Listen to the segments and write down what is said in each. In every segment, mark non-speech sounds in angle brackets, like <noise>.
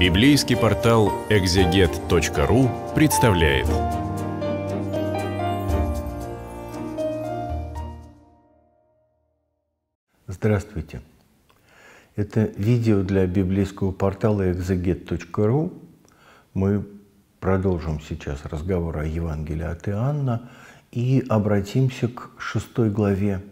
Библейский портал экзегет.ру представляет. Здравствуйте. Это видео для библейского портала экзегет.ру. Мы продолжим сейчас разговор о Евангелии от Иоанна и обратимся к шестой главе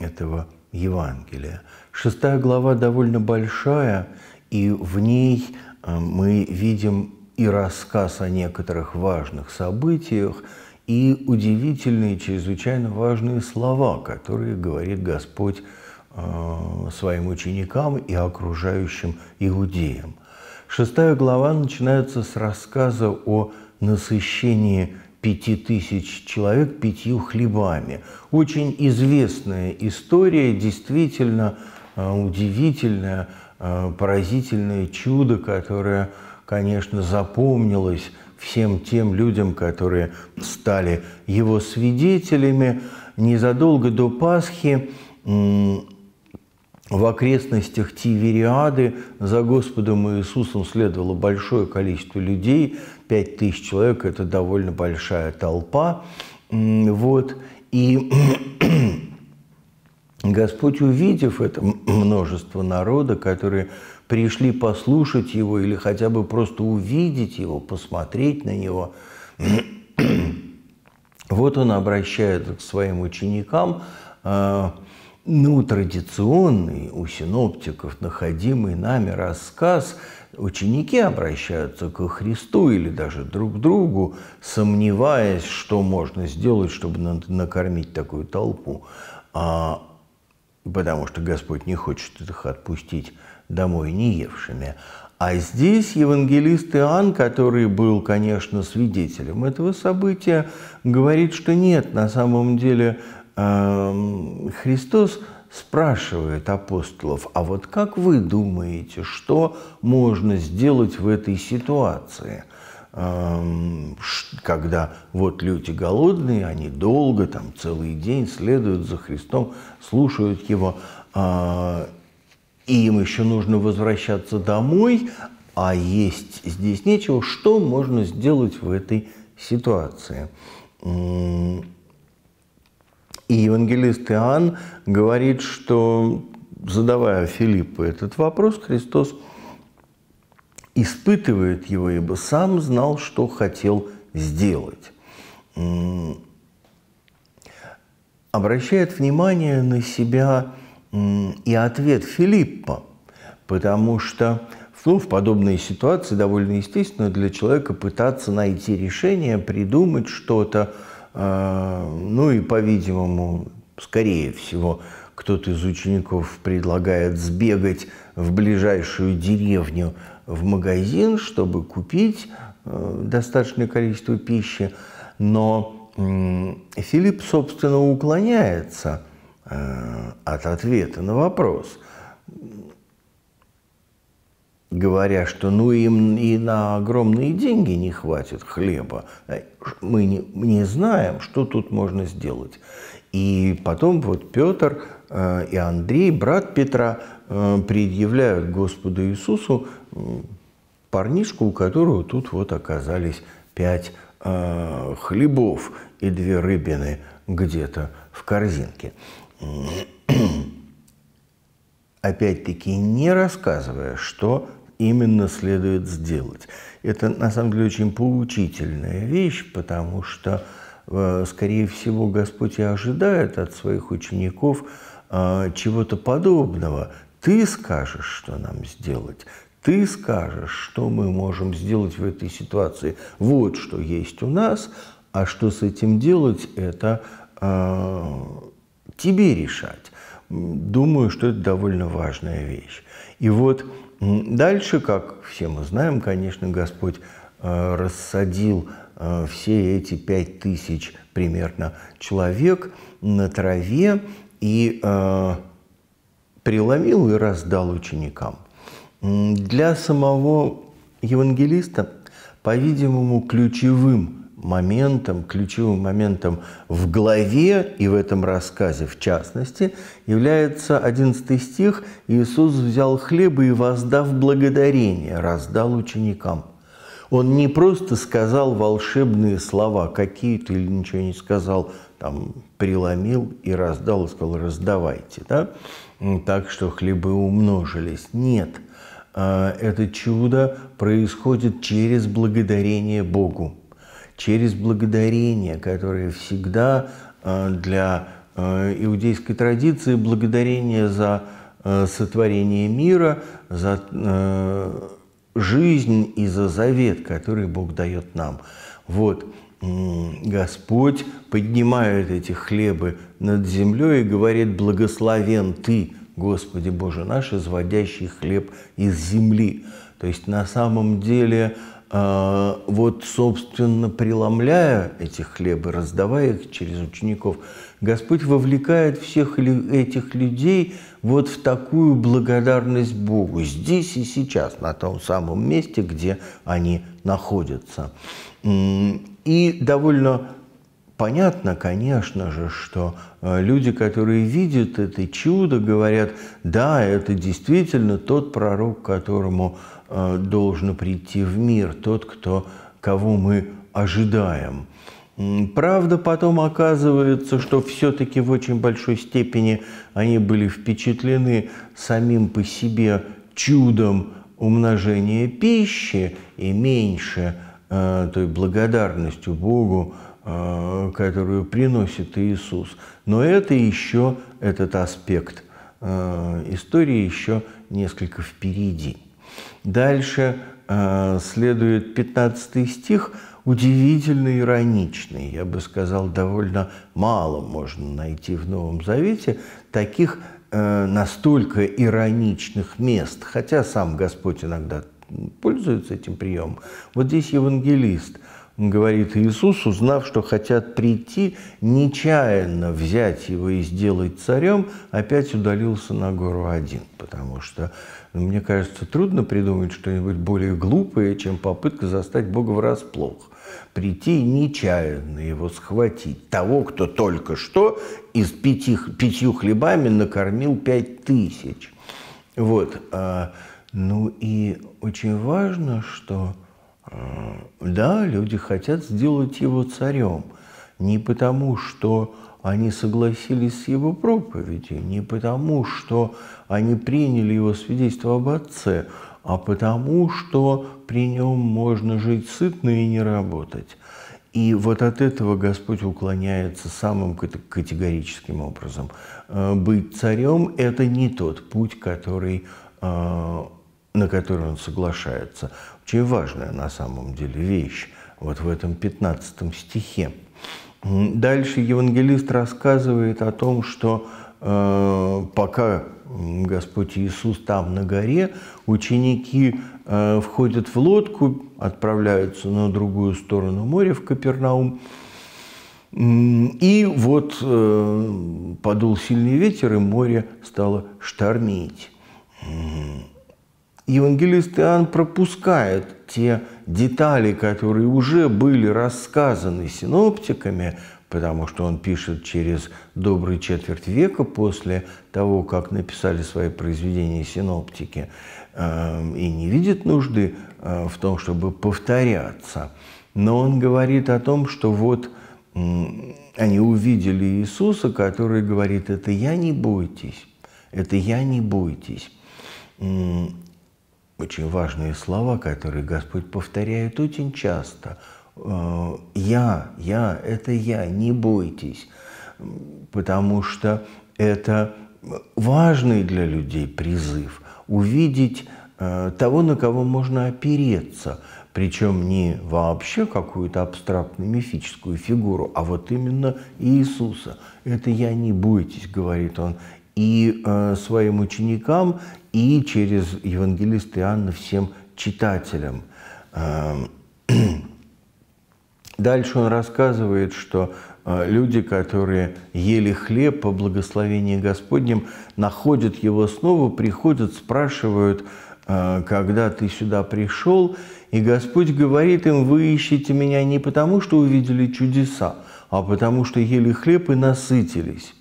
этого Евангелия. Шестая глава довольно большая – и в ней э, мы видим и рассказ о некоторых важных событиях, и удивительные, чрезвычайно важные слова, которые говорит Господь э, своим ученикам и окружающим иудеям. Шестая глава начинается с рассказа о насыщении пяти тысяч человек пятью хлебами. Очень известная история, действительно э, удивительная, Э, поразительное чудо, которое, конечно, запомнилось всем тем людям, которые стали его свидетелями. Незадолго до Пасхи в окрестностях Тивериады за Господом Иисусом следовало большое количество людей, пять тысяч человек – это довольно большая толпа. Вот. И Господь, увидев это множество народа, которые пришли послушать Его или хотя бы просто увидеть Его, посмотреть на Него, <clears throat> вот Он обращается к Своим ученикам, э, ну, традиционный у синоптиков находимый нами рассказ, ученики обращаются к Христу или даже друг к другу, сомневаясь, что можно сделать, чтобы накормить такую толпу. А потому что Господь не хочет их отпустить домой неевшими. А здесь евангелист Иоанн, который был, конечно, свидетелем этого события, говорит, что нет, на самом деле эм, Христос спрашивает апостолов, а вот как вы думаете, что можно сделать в этой ситуации – когда вот люди голодные, они долго, там целый день следуют за Христом, слушают его, а, и им еще нужно возвращаться домой, а есть здесь нечего, что можно сделать в этой ситуации? И евангелист Иоанн говорит, что задавая Филиппу этот вопрос, Христос – испытывает его, ибо сам знал, что хотел сделать. Обращает внимание на себя и ответ Филиппа, потому что ну, в подобной ситуации довольно естественно для человека пытаться найти решение, придумать что-то, а, ну и, по-видимому, скорее всего, кто-то из учеников предлагает сбегать в ближайшую деревню в магазин, чтобы купить э, достаточное количество пищи, но Филипп, собственно, уклоняется э, от ответа на вопрос, говоря, что ну им и на огромные деньги не хватит хлеба. Э, мы не, не знаем, что тут можно сделать. И потом вот Петр Э, и Андрей, брат Петра, э, предъявляют Господу Иисусу парнишку, у которого тут вот оказались пять э, хлебов и две рыбины где-то в корзинке. <clears throat> Опять-таки не рассказывая, что именно следует сделать. Это на самом деле очень поучительная вещь, потому что, скорее всего, Господь и ожидает от своих учеников – а, чего-то подобного. Ты скажешь, что нам сделать. Ты скажешь, что мы можем сделать в этой ситуации. Вот что есть у нас, а что с этим делать, это э, тебе решать. Думаю, что это довольно важная вещь. И вот дальше, как все мы знаем, конечно, Господь э, рассадил э, все эти пять тысяч примерно человек на траве, и э, преломил и раздал ученикам. Для самого евангелиста, по-видимому, ключевым моментом, ключевым моментом в главе и в этом рассказе в частности, является 11 стих «Иисус взял хлеб и, воздав благодарение, раздал ученикам». Он не просто сказал волшебные слова какие-то или ничего не сказал – там преломил и раздал, и сказал, раздавайте, да? так что хлебы умножились. Нет, а, это чудо происходит через благодарение Богу, через благодарение, которое всегда а, для а, иудейской традиции благодарение за сотворение мира, за жизнь и за завет, который Бог дает нам. Вот. Господь поднимает эти хлебы над землей и говорит, благословен ты, Господи Боже наш, изводящий хлеб из земли. То есть на самом деле а, вот, собственно, преломляя эти хлебы, раздавая их через учеников, Господь вовлекает всех этих людей вот в такую благодарность Богу здесь и сейчас, на том самом месте, где они находятся. И довольно понятно, конечно же, что э, люди, которые видят это чудо, говорят, да, это действительно тот пророк, которому э, должен прийти в мир, тот, кто, кого мы ожидаем. Правда, потом оказывается, что все-таки в очень большой степени они были впечатлены самим по себе чудом умножения пищи и меньше Э, той благодарностью Богу, э, которую приносит Иисус. Но это еще этот аспект э, истории еще несколько впереди. Дальше следует 15 стих, удивительно ироничный. Я бы сказал, довольно мало можно найти в Новом Завете таких настолько ироничных мест, хотя сам Господь иногда пользуются этим приемом. Вот здесь евангелист говорит Иисус, узнав, что хотят прийти, нечаянно взять его и сделать царем, опять удалился на гору один, потому что, ну, мне кажется, трудно придумать что-нибудь более глупое, чем попытка застать Бога врасплох. Прийти нечаянно его схватить, того, кто только что из пяти, пятью хлебами накормил пять тысяч. Вот. А, ну и очень важно, что э, да, люди хотят сделать его царем. Не потому, что они согласились с его проповедью, не потому, что они приняли его свидетельство об отце, а потому, что при нем можно жить сытно и не работать. И вот от этого Господь уклоняется самым категорическим образом. Э, быть царем – это не тот путь, который э, на которые он соглашается. Очень важная на самом деле вещь вот в этом 15 стихе. Дальше евангелист рассказывает о том, что э, пока Господь Иисус там на горе, ученики э, входят в лодку, отправляются на другую сторону моря в Капернаум. И вот э, подул сильный ветер, и море стало штормить. Евангелист Иоанн пропускает те детали, которые уже были рассказаны синоптиками, потому что он пишет через добрый четверть века после того, как написали свои произведения синоптики, эм, и не видит нужды э, в том, чтобы повторяться. Но он говорит о том, что вот они увидели Иисуса, который говорит, это я не бойтесь, это я не бойтесь очень важные слова, которые Господь повторяет очень часто. Э, «Я, я, это я, не бойтесь», потому что это важный для людей призыв – увидеть э, того, на кого можно опереться, причем не вообще какую-то абстрактную мифическую фигуру, а вот именно Иисуса. «Это я, не бойтесь», – говорит он, и э, своим ученикам, и через Евангелиста Иоанна всем читателям. Эм, <clears throat> дальше он рассказывает, что э, люди, которые ели хлеб по благословению Господним, находят его снова, приходят, спрашивают, э, когда ты сюда пришел, и Господь говорит им, вы ищете меня не потому, что увидели чудеса, а потому что ели хлеб и насытились.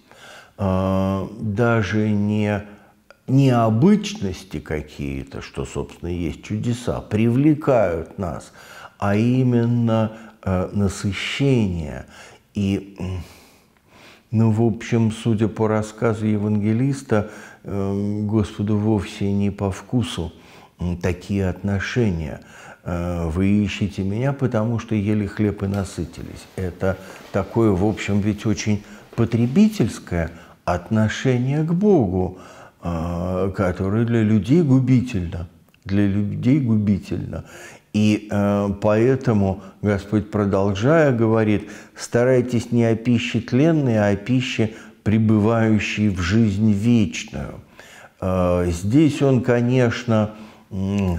Э, даже не необычности какие-то, что, собственно, есть чудеса, привлекают нас, а именно э, насыщение. И, ну, в общем, судя по рассказу евангелиста, э, Господу вовсе не по вкусу такие отношения. Э, «Вы ищете меня, потому что ели хлеб и насытились». Это такое, в общем, ведь очень потребительское отношение к Богу – а, которое для людей губительно. Для людей губительно. И э, поэтому Господь, продолжая, говорит, старайтесь не о пище тленной, а о пище, пребывающей в жизнь вечную. Э, здесь он, конечно,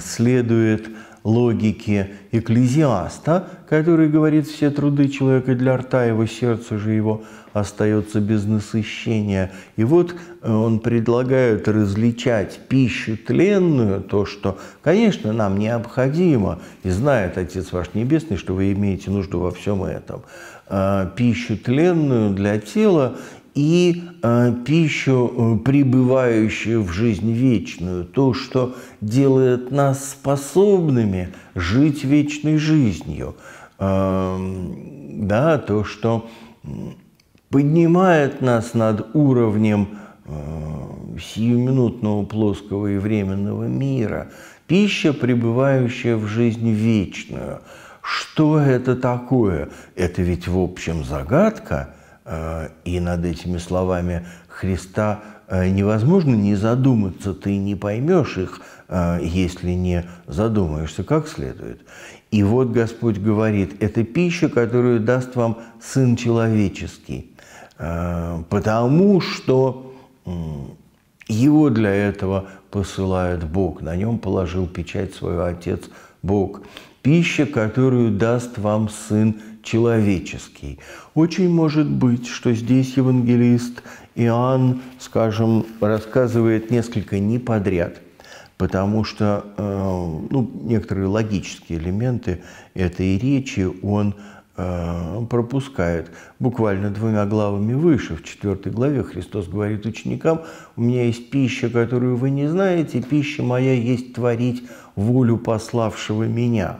следует логике экклезиаста, который говорит «все труды человека для рта его, сердце же его остается без насыщения. И вот э, он предлагает различать пищу тленную, то, что, конечно, нам необходимо, и знает Отец ваш Небесный, что вы имеете нужду во всем этом, э, пищу тленную для тела и э, пищу, пребывающую в жизнь вечную, то, что делает нас способными жить вечной жизнью, эм, да, то, что поднимает нас над уровнем э, сиюминутного плоского и временного мира. Пища, пребывающая в жизнь вечную. Что это такое? Это ведь в общем загадка, э, и над этими словами Христа э, невозможно не задуматься, ты не поймешь их, э, если не задумаешься как следует. И вот Господь говорит, это пища, которую даст вам Сын Человеческий. Э, потому что его для этого посылает Бог. На нем положил печать свой Отец Бог. Пища, которую даст вам Сын человеческий. Очень может быть, что здесь евангелист Иоанн, скажем, рассказывает несколько не подряд, потому что э, ну, некоторые логические элементы этой речи он Э, пропускает. Буквально двумя главами выше, в четвертой главе, Христос говорит ученикам, «У меня есть пища, которую вы не знаете, пища моя есть творить волю пославшего меня».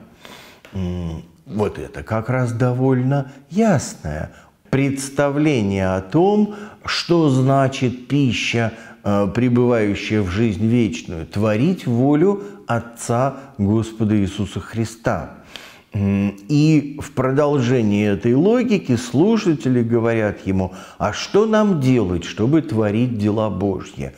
Вот это как раз довольно ясное представление о том, что значит пища, э, пребывающая в жизнь вечную, творить волю Отца Господа Иисуса Христа. И в продолжении этой логики слушатели говорят ему, а что нам делать, чтобы творить дела Божьи?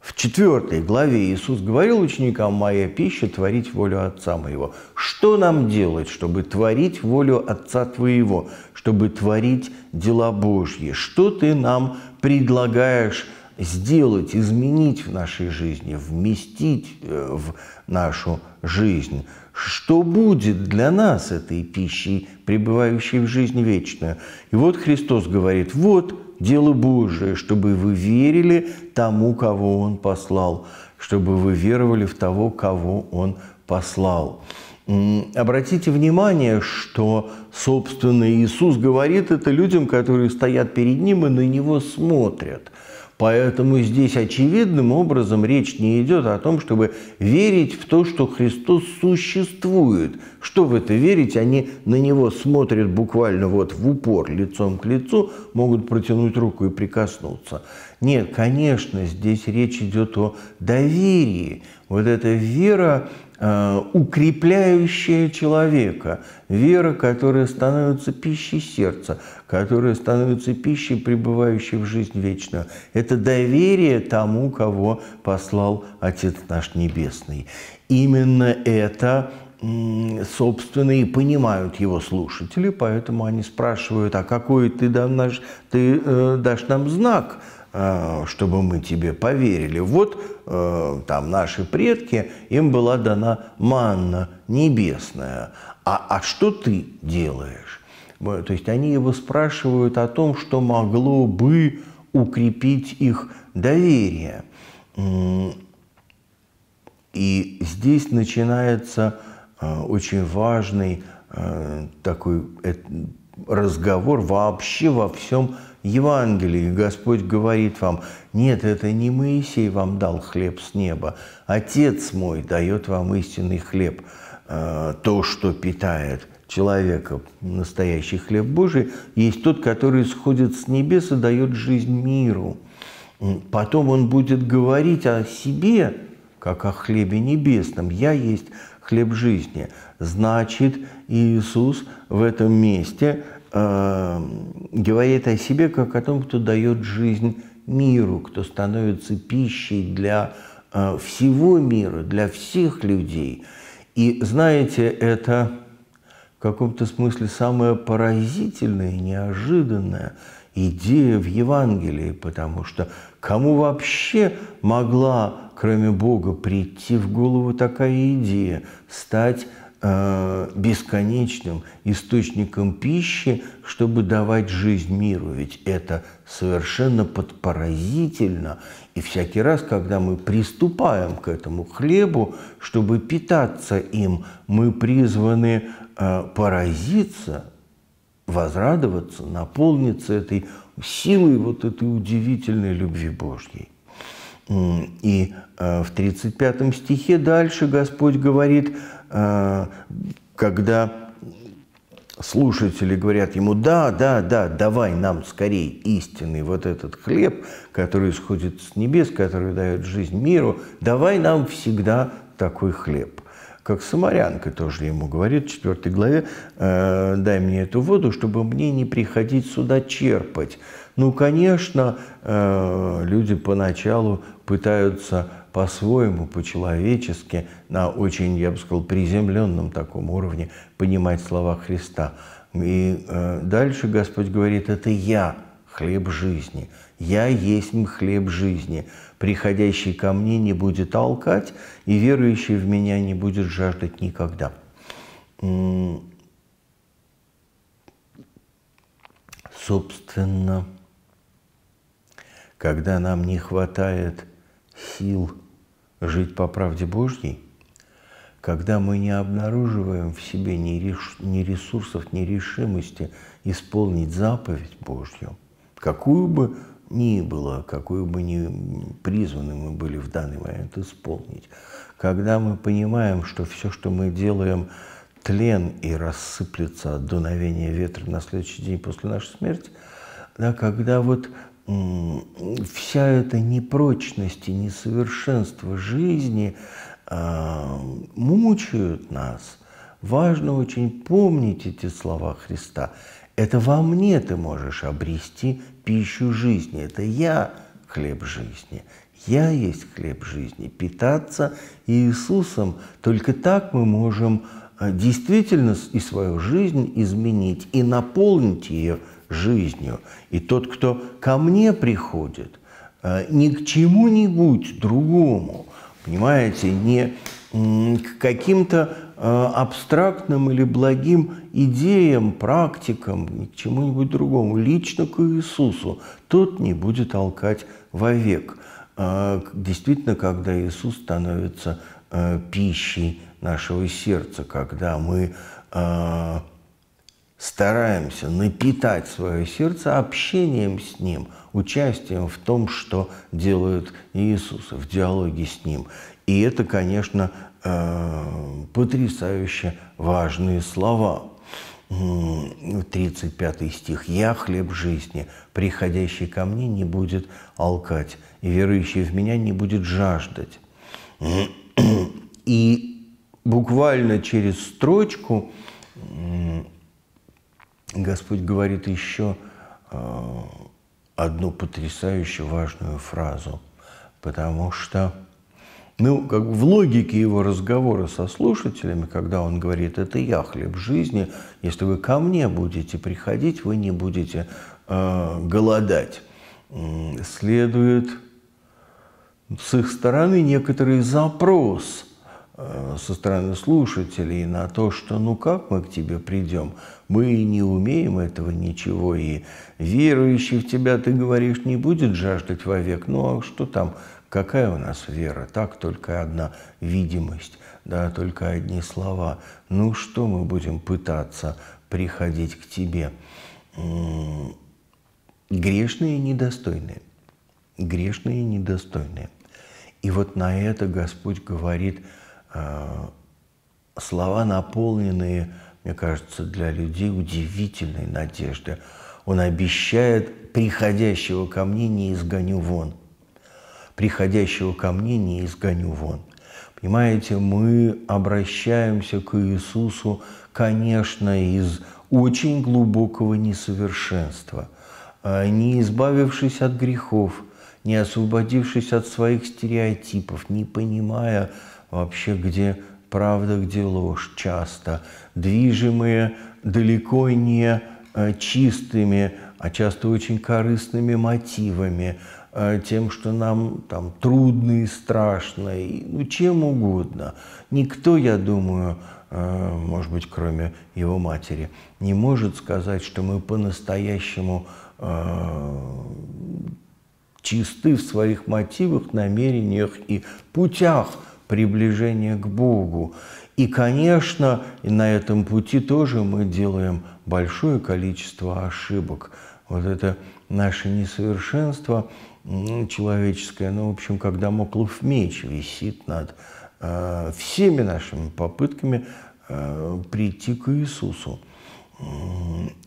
В четвертой главе Иисус говорил ученикам, «Моя пища – творить волю Отца моего». Что нам делать, чтобы творить волю Отца твоего, чтобы творить дела Божьи? Что ты нам предлагаешь сделать, изменить в нашей жизни, вместить э, в нашу жизнь? что будет для нас этой пищей, пребывающей в жизнь вечную. И вот Христос говорит, вот дело Божие, чтобы вы верили тому, кого Он послал, чтобы вы веровали в того, кого Он послал. Обратите внимание, что, собственно, Иисус говорит это людям, которые стоят перед Ним и на Него смотрят. Поэтому здесь очевидным образом речь не идет о том, чтобы верить в то, что Христос существует. Что в это верить? Они на него смотрят буквально вот в упор, лицом к лицу, могут протянуть руку и прикоснуться. Нет, конечно, здесь речь идет о доверии. Вот эта вера, э, укрепляющая человека, вера, которая становится пищей сердца, которое становится пищей, пребывающей в жизнь вечную. Это доверие тому, кого послал Отец наш Небесный. Именно это собственно, и понимают его слушатели, поэтому они спрашивают, а какой ты, дам наш, ты э, дашь нам знак, э, чтобы мы тебе поверили? Вот э, там наши предки, им была дана манна небесная, а, а что ты делаешь? То есть они его спрашивают о том, что могло бы укрепить их доверие. И здесь начинается э, очень важный э, такой э, разговор вообще во всем Евангелии. Господь говорит вам, нет, это не Моисей вам дал хлеб с неба, Отец мой дает вам истинный хлеб, то, что питает – человека, настоящий хлеб Божий, есть тот, который сходит с небес и дает жизнь миру. Потом он будет говорить о себе, как о хлебе небесном. «Я есть хлеб жизни». Значит, Иисус в этом месте э, говорит о себе, как о том, кто дает жизнь миру, кто становится пищей для э, всего мира, для всех людей. И знаете, это в каком-то смысле самая поразительная неожиданная идея в Евангелии, потому что кому вообще могла, кроме Бога, прийти в голову такая идея – стать э, бесконечным источником пищи, чтобы давать жизнь миру. Ведь это совершенно подпоразительно. И всякий раз, когда мы приступаем к этому хлебу, чтобы питаться им, мы призваны Э, поразиться, возрадоваться, наполниться этой силой вот этой удивительной любви Божьей. И э, в 35 стихе дальше Господь говорит, э, когда слушатели говорят ему, да, да, да, давай нам скорее истинный вот этот хлеб, который исходит с небес, который дает жизнь миру, давай нам всегда такой хлеб как Самарянка тоже ему говорит в 4 главе, «Э, дай мне эту воду, чтобы мне не приходить сюда черпать. Ну, конечно, э, люди поначалу пытаются по-своему, по-человечески, на очень, я бы сказал, приземленном таком уровне понимать слова Христа. И э, дальше Господь говорит, это я, хлеб жизни, я есть хлеб жизни приходящий ко мне не будет толкать, и верующий в меня не будет жаждать никогда. Собственно, когда нам не хватает сил жить по правде Божьей, когда мы не обнаруживаем в себе ни ресурсов, ни решимости исполнить заповедь Божью, какую бы ни было, какую бы ни призваны мы были в данный момент исполнить, когда мы понимаем, что все, что мы делаем, тлен и рассыплется от дуновения ветра на следующий день после нашей смерти, да, когда вот вся эта непрочность и несовершенство жизни э, мучают нас, важно очень помнить эти слова Христа. Это во мне ты можешь обрести пищу жизни. Это я хлеб жизни. Я есть хлеб жизни. Питаться Иисусом. Только так мы можем э, действительно и свою жизнь изменить, и наполнить ее жизнью. И тот, кто ко мне приходит, э, ни к чему-нибудь другому – понимаете, не к каким-то э, абстрактным или благим идеям, практикам, к чему-нибудь другому, лично к Иисусу. Тот не будет толкать вовек. А, действительно, когда Иисус становится э, пищей нашего сердца, когда мы а, стараемся напитать свое сердце общением с Ним, участием в том, что делает Иисус, в диалоге с Ним. И это, конечно, э, потрясающе важные слова. 35 стих. «Я хлеб жизни, приходящий ко мне не будет алкать, и верующий в меня не будет жаждать». И буквально через строчку Господь говорит еще э, одну потрясающе важную фразу, потому что ну, как в логике его разговора со слушателями, когда он говорит, это я хлеб жизни, если вы ко мне будете приходить, вы не будете э, голодать. Следует с их стороны некоторый запрос э, со стороны слушателей на то, что ну как мы к тебе придем, мы не умеем этого ничего, и верующий в тебя, ты говоришь, не будет жаждать вовек. Ну а что там, какая у нас вера? Так только одна видимость, да, только одни слова. Ну что мы будем пытаться приходить к тебе? Грешные и недостойные. Грешные и недостойные. И вот на это Господь говорит э, слова, наполненные мне кажется, для людей удивительной надежды. Он обещает «приходящего ко мне не изгоню вон». «Приходящего ко мне не изгоню вон». Понимаете, мы обращаемся к Иисусу, конечно, из очень глубокого несовершенства, а не избавившись от грехов, не освободившись от своих стереотипов, не понимая вообще, где правда, где ложь часто, движимые далеко не э, чистыми, а часто очень корыстными мотивами, э, тем, что нам там трудно и страшно, и, ну, чем угодно. Никто, я думаю, э, может быть, кроме его матери, не может сказать, что мы по-настоящему чисты в своих мотивах, намерениях и путях – приближение к Богу. И, конечно, на этом пути тоже мы делаем большое количество ошибок. Вот это наше несовершенство человеческое, ну, в общем, когда Моклов меч висит над э, всеми нашими попытками э, прийти к Иисусу.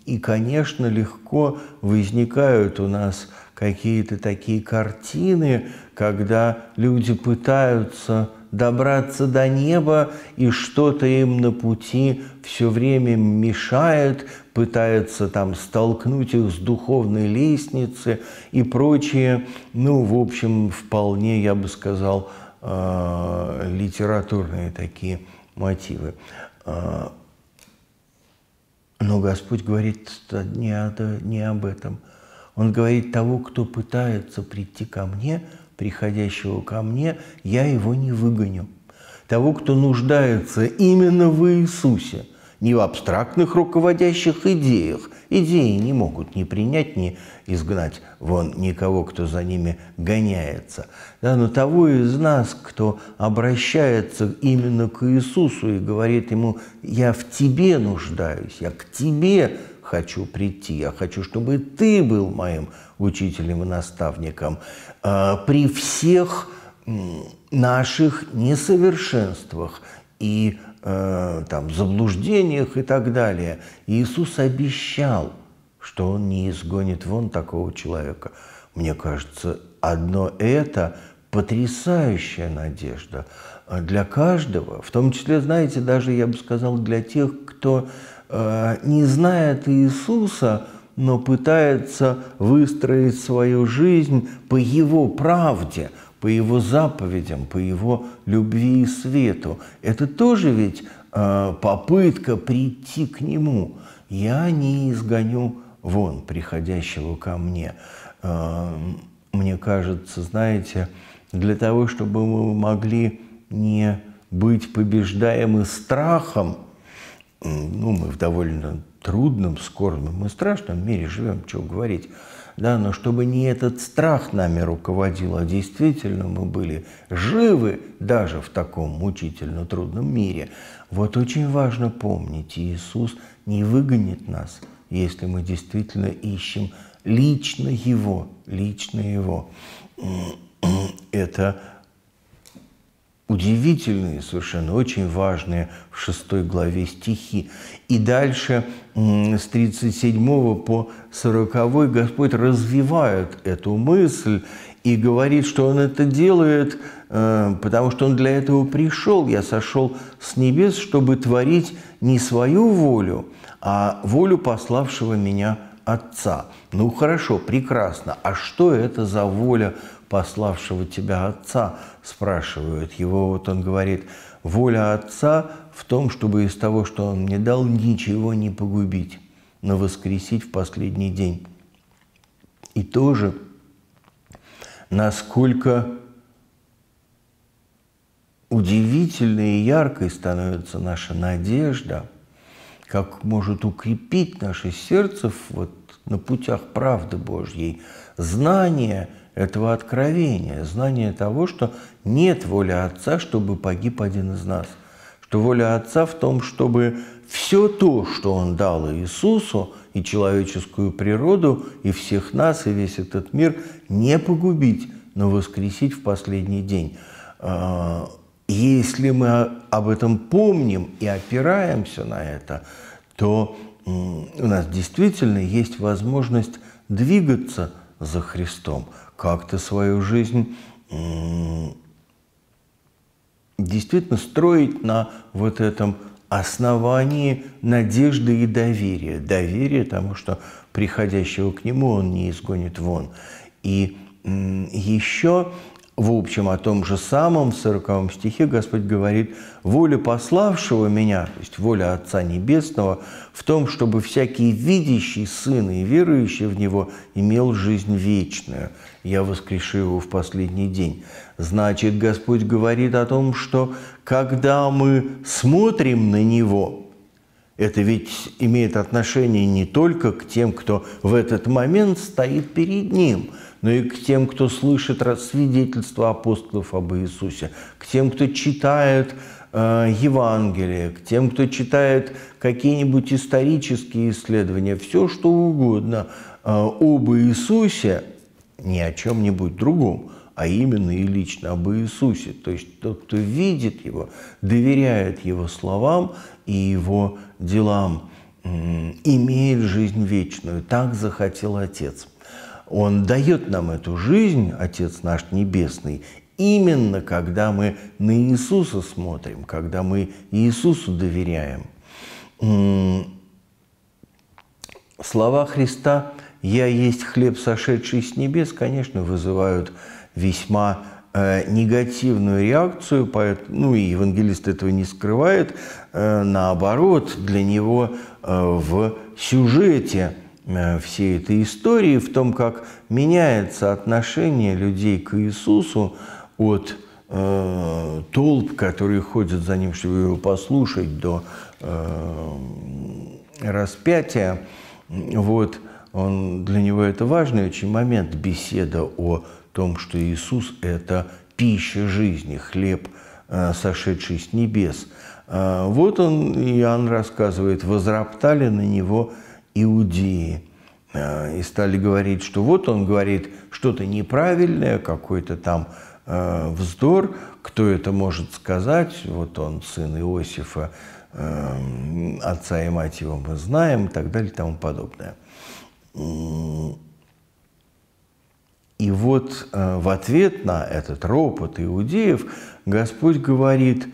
И, конечно, легко возникают у нас какие-то такие картины, когда люди пытаются добраться до неба, и что-то им на пути все время мешает, пытается там столкнуть их с духовной лестницы и прочее, ну, в общем, вполне, я бы сказал, э, литературные такие мотивы. Э, но Господь говорит не, о не об этом. Он говорит того, кто пытается прийти ко мне – приходящего ко мне, я его не выгоню. Того, кто нуждается именно в Иисусе, не в абстрактных руководящих идеях. Идеи не могут ни принять, ни изгнать вон никого, кто за ними гоняется. Да, но того из нас, кто обращается именно к Иисусу и говорит ему, я в тебе нуждаюсь, я к тебе нуждаюсь хочу прийти, я хочу, чтобы ты был моим учителем и наставником а, при всех наших несовершенствах и э, там, заблуждениях и так далее. Иисус обещал, что Он не изгонит вон такого человека. Мне кажется, одно это потрясающая надежда для каждого, в том числе, знаете, даже, я бы сказал, для тех, кто Э, не знает Иисуса, но пытается выстроить свою жизнь по Его правде, по Его заповедям, по Его любви и свету. Это тоже ведь э, попытка прийти к Нему. Я не изгоню вон приходящего ко мне. Э, мне кажется, знаете, для того, чтобы мы могли не быть побеждаемы страхом, ну, мы в довольно трудном, скорбном и страшном мире живем, чего говорить. Да, но чтобы не этот страх нами руководил, а действительно мы были живы даже в таком мучительно трудном мире. Вот очень важно помнить, Иисус не выгонит нас, если мы действительно ищем лично Его, лично Его. <clears throat> Это удивительные, совершенно очень важные в шестой главе стихи. И дальше с 37 по 40 Господь развивает эту мысль и говорит, что Он это делает, э, потому что Он для этого пришел. «Я сошел с небес, чтобы творить не свою волю, а волю пославшего меня Отца». Ну хорошо, прекрасно. А что это за воля пославшего тебя Отца?» – спрашивают его. Вот он говорит, «Воля Отца в том, чтобы из того, что Он мне дал, ничего не погубить, но воскресить в последний день». И тоже, насколько удивительной и яркой становится наша надежда, как может укрепить наше сердце вот на путях правды Божьей, знание – этого откровения, знания того, что нет воли Отца, чтобы погиб один из нас, что воля Отца в том, чтобы все то, что Он дал Иисусу, и человеческую природу, и всех нас, и весь этот мир, не погубить, но воскресить в последний день. А, если мы об этом помним и опираемся на это, то у нас действительно есть возможность двигаться за Христом, как-то свою жизнь действительно строить на вот этом основании надежды и доверия. доверия, тому, что приходящего к нему он не изгонит вон. И еще в общем о том же самом в 40 стихе Господь говорит, «Воля пославшего меня, то есть воля Отца Небесного, в том, чтобы всякий видящий Сына и верующий в Него имел жизнь вечную» я воскрешу его в последний день. Значит, Господь говорит о том, что когда мы смотрим на него, это ведь имеет отношение не только к тем, кто в этот момент стоит перед ним, но и к тем, кто слышит свидетельство апостолов об Иисусе, к тем, кто читает э, Евангелие, к тем, кто читает какие-нибудь исторические исследования, все что угодно э, об Иисусе, не о чем-нибудь другом, а именно и лично об Иисусе. То есть тот, кто видит Его, доверяет Его словам и Его делам, имеет жизнь вечную. Так захотел Отец. Он дает нам эту жизнь, Отец наш Небесный, именно когда мы на Иисуса смотрим, когда мы Иисусу доверяем. Слова Христа «Я есть хлеб, сошедший с небес», конечно, вызывают весьма э, негативную реакцию, поэтому, ну и евангелист этого не скрывает, э, наоборот, для него э, в сюжете э, всей этой истории, в том, как меняется отношение людей к Иисусу от э, толп, которые ходят за ним, чтобы его послушать, до э, распятия. Вот – он, для него это важный очень момент, беседа о том, что Иисус – это пища жизни, хлеб, э, сошедший с небес. Э, вот он, Иоанн рассказывает, возроптали на него иудеи э, и стали говорить, что вот он говорит что-то неправильное, какой-то там вздор, кто это может сказать, вот он сын Иосифа, отца и мать его мы знаем и так далее и тому подобное. И вот э, в ответ на этот ропот иудеев Господь говорит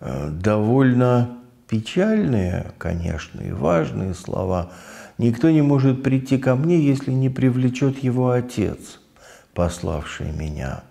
э, довольно печальные, конечно, и важные слова. «Никто не может прийти ко мне, если не привлечет его Отец, пославший меня».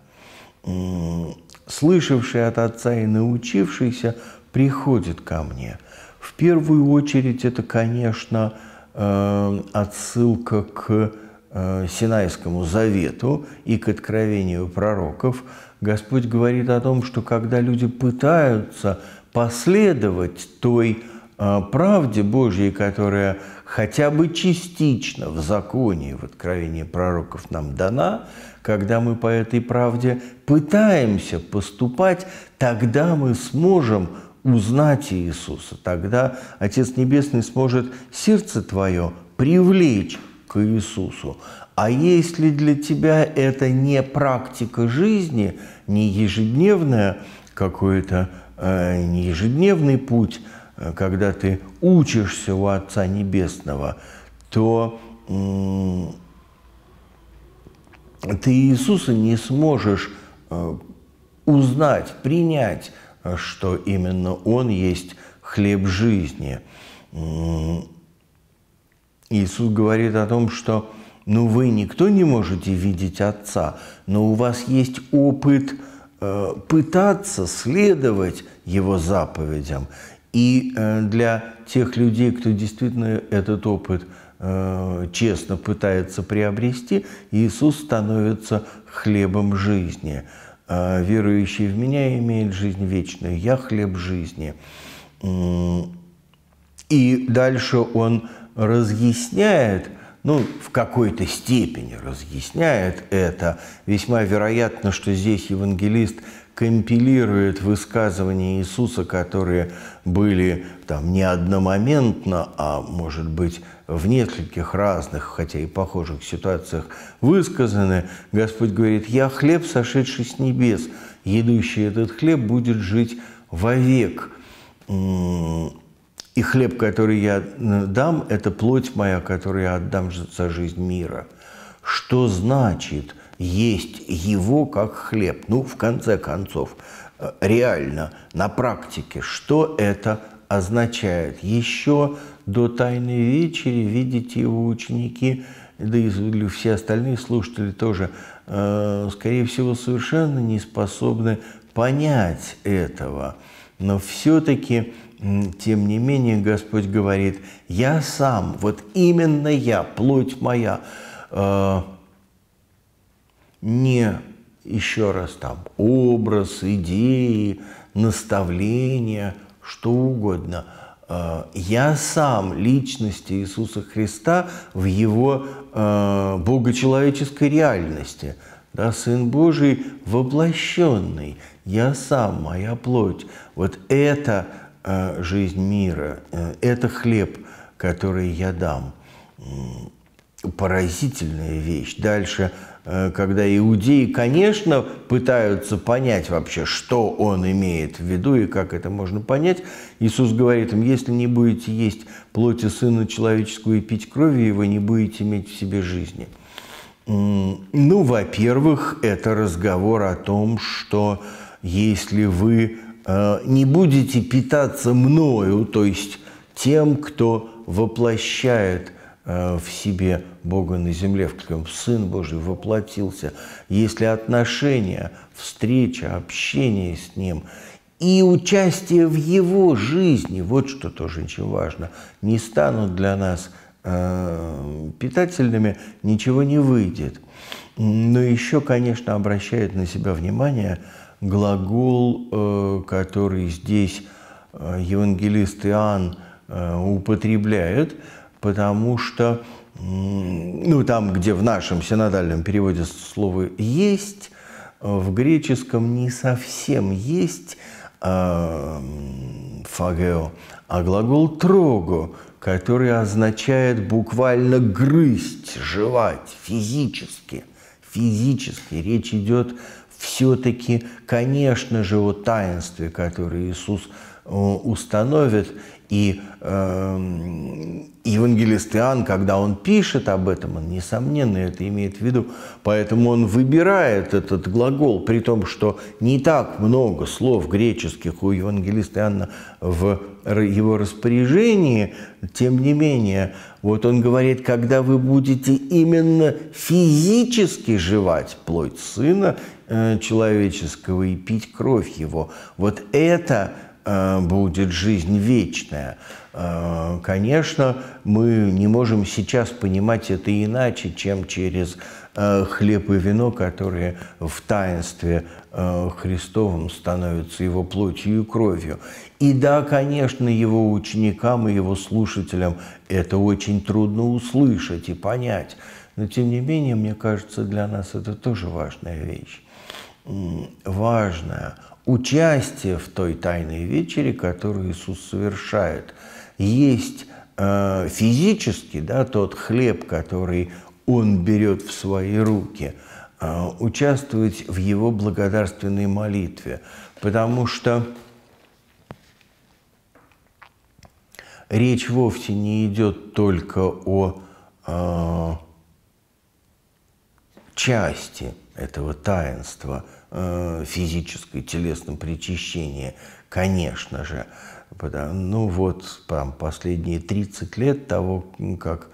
«Слышавший от Отца и научившийся приходит ко мне». В первую очередь это, конечно, – Э, отсылка к э, Синайскому завету и к откровению пророков, Господь говорит о том, что когда люди пытаются последовать той э, правде Божьей, которая хотя бы частично в законе и в откровении пророков нам дана, когда мы по этой правде пытаемся поступать, тогда мы сможем узнать Иисуса. Тогда Отец Небесный сможет сердце твое привлечь к Иисусу. А если для тебя это не практика жизни, не ежедневная какой-то, э, не ежедневный путь, э, когда ты учишься у Отца Небесного, то ты Иисуса не сможешь э, узнать, принять, что именно Он есть хлеб жизни. Иисус говорит о том, что ну вы никто не можете видеть Отца, но у вас есть опыт э, пытаться следовать Его заповедям. И э, для тех людей, кто действительно этот опыт э, честно пытается приобрести, Иисус становится хлебом жизни – а, Верующие в меня имеют жизнь вечную, я хлеб жизни. И дальше он разъясняет, ну, в какой-то степени разъясняет это. Весьма вероятно, что здесь евангелист компилирует высказывания Иисуса, которые были там не одномоментно, а может быть в нескольких разных, хотя и похожих ситуациях высказаны, Господь говорит, «Я хлеб, сошедший с небес, едущий этот хлеб будет жить вовек». И хлеб, который я дам, это плоть моя, которую я отдам за жизнь мира. Что значит есть его как хлеб? Ну, в конце концов, Э, реально на практике, что это означает. Еще до Тайной Вечери, видите, его ученики, да и все остальные слушатели тоже, э, скорее всего, совершенно не способны понять этого. Но все-таки, тем не менее, Господь говорит, я сам, вот именно я, плоть моя, э, не еще раз там образ, идеи, наставления, что угодно. А, я сам личности Иисуса Христа в его а, богочеловеческой реальности, да, Сын Божий воплощенный, я сам, моя плоть. Вот это а, жизнь мира, э, это хлеб, который я дам. Поразительная вещь. Дальше – Э, когда иудеи, конечно, пытаются понять вообще, что он имеет в виду и как это можно понять. Иисус говорит им, если не будете есть плоти Сына Человеческую и пить крови вы не будете иметь в себе жизни. Ну, во-первых, это разговор о том, что если вы э, не будете питаться мною, то есть тем, кто воплощает – Э, в себе Бога на земле, в котором Сын Божий воплотился, если отношения, встреча, общение с Ним и участие в Его жизни, вот что тоже очень важно, не станут для нас э, питательными, ничего не выйдет. Но еще, конечно, обращает на себя внимание глагол, э, который здесь э, евангелист Иоанн э, употребляет – потому что ну, там, где в нашем синодальном переводе слово «есть», э, в греческом не совсем «есть» а, фагео, а глагол трогу, который означает буквально «грызть», «жевать», «физически». Физически речь идет все-таки, конечно же, о таинстве, которое Иисус э, установит, и э, евангелист Иоанн, когда он пишет об этом, он, несомненно, это имеет в виду, поэтому он выбирает этот глагол, при том, что не так много слов греческих у евангелиста Иоанна в его распоряжении, тем не менее, вот он говорит, когда вы будете именно физически жевать плоть Сына э, человеческого и пить кровь Его, вот это – Э, будет жизнь вечная. Э, конечно, мы не можем сейчас понимать это иначе, чем через э, хлеб и вино, которые в таинстве Христовом становятся его плотью и кровью. И да, конечно, его ученикам и его слушателям это очень трудно услышать и понять. Но тем не менее, мне кажется, для нас это тоже важная вещь. Важная, участие в той тайной вечере, которую Иисус совершает. Есть э, физически да, тот хлеб, который он берет в свои руки, э, участвовать в его благодарственной молитве, потому что речь вовсе не идет только о э, части этого таинства – Э, физическое телесное телесном конечно же. ну вот, там, последние 30 лет того, как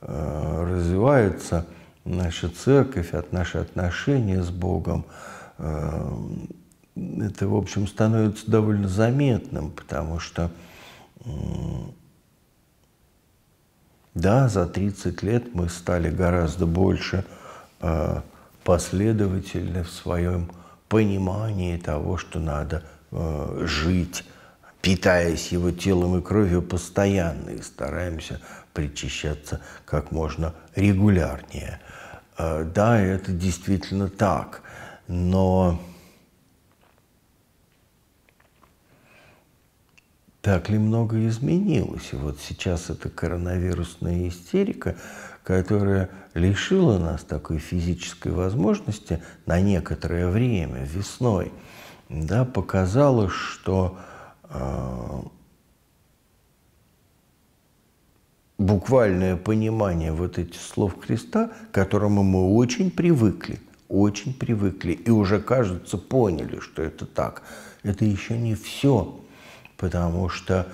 э, развивается наша церковь, наши отношения с Богом, э, это, в общем, становится довольно заметным, потому что, да, за 30 лет мы стали гораздо больше последовательны в своем понимании того, что надо э, жить, питаясь его телом и кровью постоянно, и стараемся причащаться как можно регулярнее. Э, да, это действительно так, но так ли много изменилось? И вот сейчас эта коронавирусная истерика, которая лишила нас такой физической возможности на некоторое время, весной, да, показала, что э, буквальное понимание вот этих слов Христа, к которому мы очень привыкли, очень привыкли и уже, кажется, поняли, что это так, это еще не все, потому что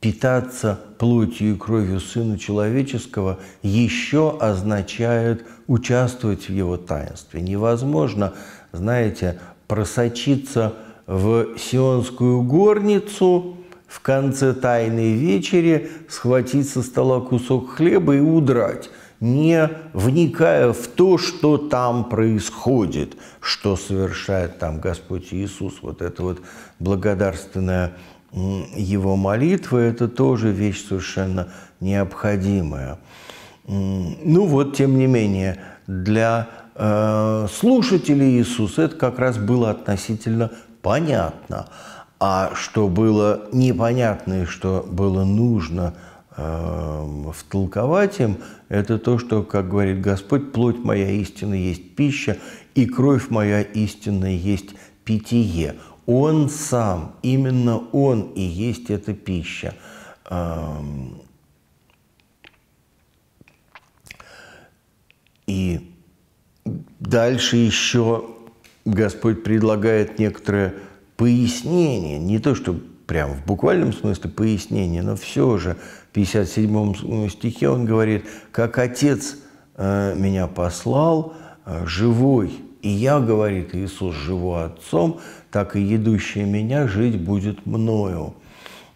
питаться плотью и кровью Сына Человеческого еще означает участвовать в Его таинстве. Невозможно, знаете, просочиться в сионскую горницу в конце тайной вечери, схватить со стола кусок хлеба и удрать не вникая в то, что там происходит, что совершает там Господь Иисус. Вот это вот благодарственное его молитвы – это тоже вещь совершенно необходимая. Ну вот, тем не менее, для э, слушателей Иисуса это как раз было относительно понятно. А что было непонятно и что было нужно э, втолковать им, это то, что, как говорит Господь, плоть моя истина есть пища, и кровь моя истина есть питье. Он сам, именно он и есть эта пища. И дальше еще Господь предлагает некоторое пояснение, не то что прям в буквальном смысле пояснение, но все же в 57 э, стихе он говорит, как Отец э, меня послал, э, живой и я, говорит Иисус, живу Отцом, так и едущий меня жить будет мною.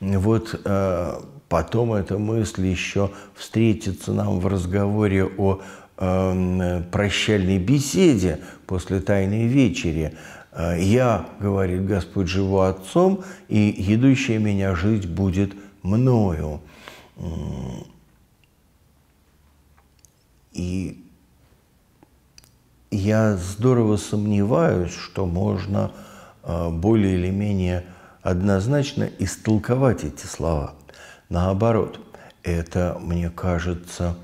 Вот э, потом эта мысль еще встретится нам в разговоре о э, прощальной беседе после Тайной вечери. Э, «Я, — говорит Господь, — живу Отцом, и едущий меня жить будет мною». И я здорово сомневаюсь, что можно а, более или менее однозначно истолковать эти слова. Наоборот, это, мне кажется,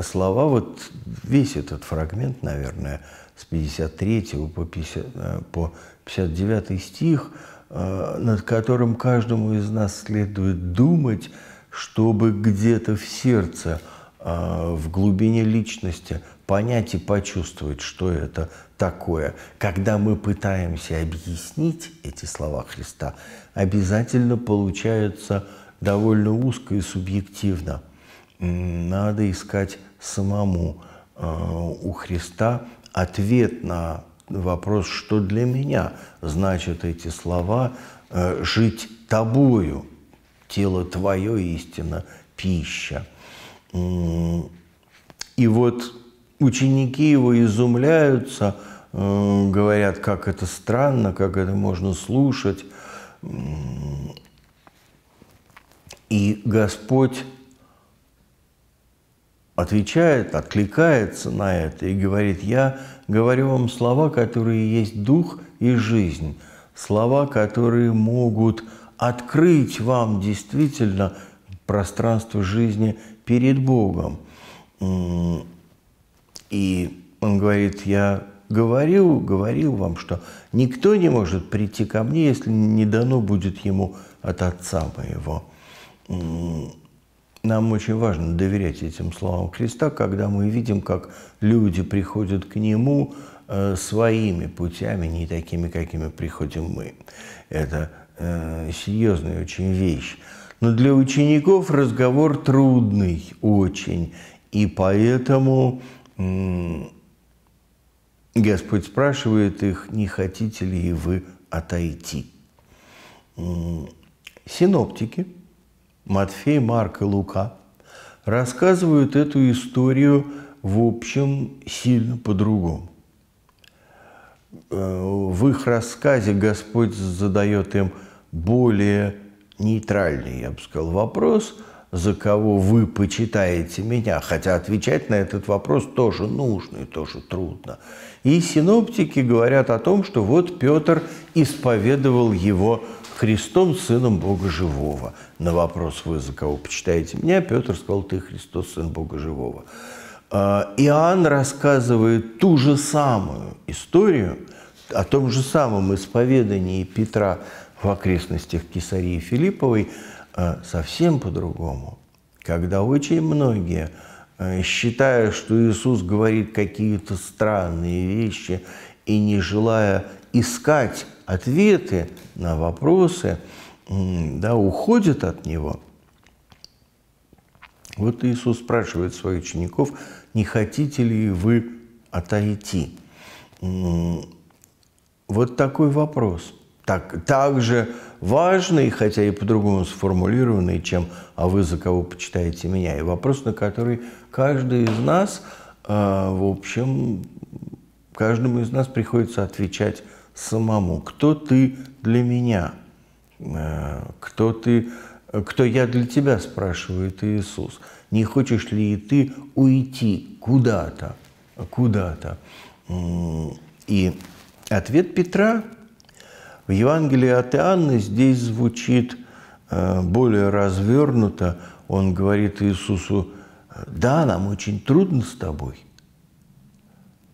слова, вот весь этот фрагмент, наверное, с 53 по, 50, э, по 59 стих, э, над которым каждому из нас следует думать, чтобы где-то в сердце, а, в глубине личности – понять и почувствовать, что это такое. Когда мы пытаемся объяснить эти слова Христа, обязательно получается довольно узко и субъективно. Надо искать самому э, у Христа ответ на вопрос, что для меня значат эти слова э, «жить тобою», «тело твое истина, пища». И вот ученики его изумляются, э, говорят, как это странно, как это можно слушать. И Господь отвечает, откликается на это и говорит, я говорю вам слова, которые есть дух и жизнь, слова, которые могут открыть вам действительно пространство жизни перед Богом. И он говорит, я говорил, говорил вам, что никто не может прийти ко мне, если не дано будет ему от отца моего. Нам очень важно доверять этим словам Христа, когда мы видим, как люди приходят к Нему э, своими путями, не такими, какими приходим мы. Это э, серьезная очень вещь. Но для учеников разговор трудный очень, и поэтому Господь спрашивает их, не хотите ли вы отойти. Синоптики Матфей, Марк и Лука рассказывают эту историю в общем сильно по-другому. Э, в их рассказе Господь задает им более нейтральный, я бы сказал, вопрос – за кого вы почитаете меня, хотя отвечать на этот вопрос тоже нужно и тоже трудно. И синоптики говорят о том, что вот Петр исповедовал его Христом, Сыном Бога Живого. На вопрос «Вы за кого почитаете меня?» Петр сказал «Ты Христос, Сын Бога Живого». А, Иоанн рассказывает ту же самую историю о том же самом исповедании Петра в окрестностях Кесарии Филипповой, Э, совсем по-другому. Когда очень многие, э, считая, что Иисус говорит какие-то странные вещи и не желая искать ответы на вопросы, да, уходят от Него. Вот Иисус спрашивает своих учеников, не хотите ли вы отойти? Вот такой вопрос. Так, также важный, хотя и по-другому сформулированный, чем «а вы за кого почитаете меня?» и вопрос, на который каждый из нас, а, в общем, каждому из нас приходится отвечать самому. Кто ты для меня? А, кто ты, кто я для тебя, спрашивает Иисус. Не хочешь ли и ты уйти куда-то, куда-то? И ответ Петра в Евангелии от Иоанна здесь звучит э, более развернуто. Он говорит Иисусу, да, нам очень трудно с тобой,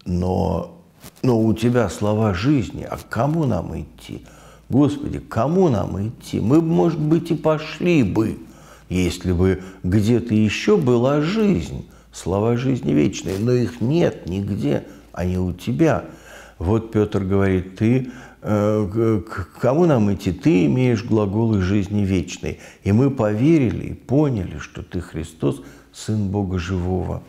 но, но у тебя слова жизни, а к кому нам идти? Господи, к кому нам идти? Мы, может быть, и пошли бы, если бы где-то еще была жизнь, слова жизни вечные. но их нет нигде, они у тебя. Вот Петр говорит, ты Э, к кому нам идти? Ты имеешь глаголы жизни вечной. И мы поверили и поняли, что ты Христос, Сын Бога Живого.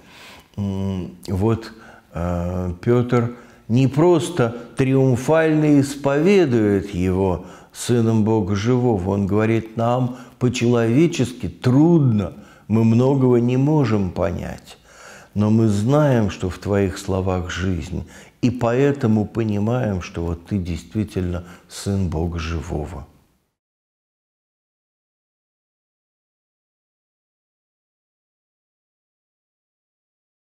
Вот э, Петр не просто триумфально исповедует его Сыном Бога Живого. Он говорит нам по-человечески трудно, мы многого не можем понять. Но мы знаем, что в твоих словах жизнь, и поэтому понимаем, что вот ты действительно сын Бога живого.